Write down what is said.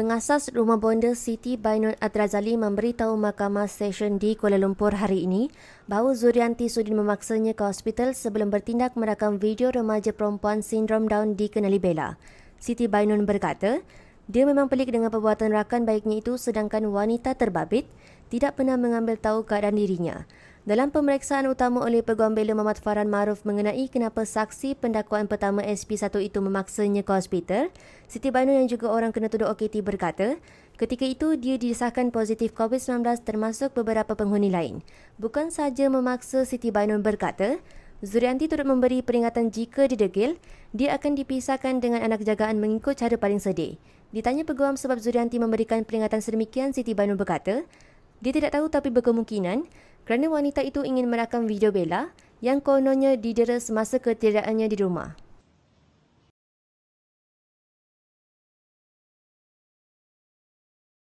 Pengasas Rumah Bonda Siti Bainun Adrazali memberitahu Mahkamah Session di Kuala Lumpur hari ini bahawa Zurianti Sudin memaksanya ke hospital sebelum bertindak merakam video remaja perempuan sindrom Down dikenali Bella. Siti Bainun berkata, dia memang pelik dengan perbuatan rakan baiknya itu sedangkan wanita terbabit tidak pernah mengambil tahu keadaan dirinya. Dalam pemeriksaan utama oleh Peguam Bela Muhammad Farhan Maruf mengenai kenapa saksi pendakwaan pertama SP1 itu memaksanya ke hospital, Siti Bainul yang juga orang kena tuduh OKT berkata, ketika itu dia disahkan positif COVID-19 termasuk beberapa penghuni lain. Bukan sahaja memaksa Siti Bainul berkata, Zurianti turut memberi peringatan jika didegil, dia akan dipisahkan dengan anak jagaan mengikut cara paling sedih. Ditanya peguam sebab Zurianti memberikan peringatan sedemikian, Siti Bainul berkata, dia tidak tahu tapi berkemungkinan kerana wanita itu ingin merakam video Bella yang kononnya didera semasa ketidakannya di rumah.